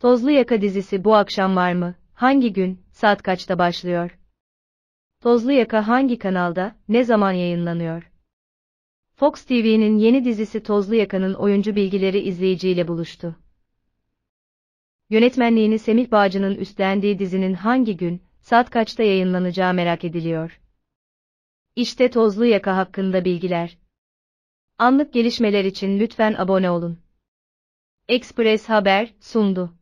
Tozlu Yaka dizisi bu akşam var mı? Hangi gün, saat kaçta başlıyor? Tozlu Yaka hangi kanalda, ne zaman yayınlanıyor? Fox TV'nin yeni dizisi Tozlu Yaka'nın oyuncu bilgileri izleyiciyle buluştu. Yönetmenliğini Semih Bağcı'nın üstlendiği dizinin hangi gün, saat kaçta yayınlanacağı merak ediliyor. İşte Tozlu Yaka hakkında bilgiler. Anlık gelişmeler için lütfen abone olun. Express Haber sundu.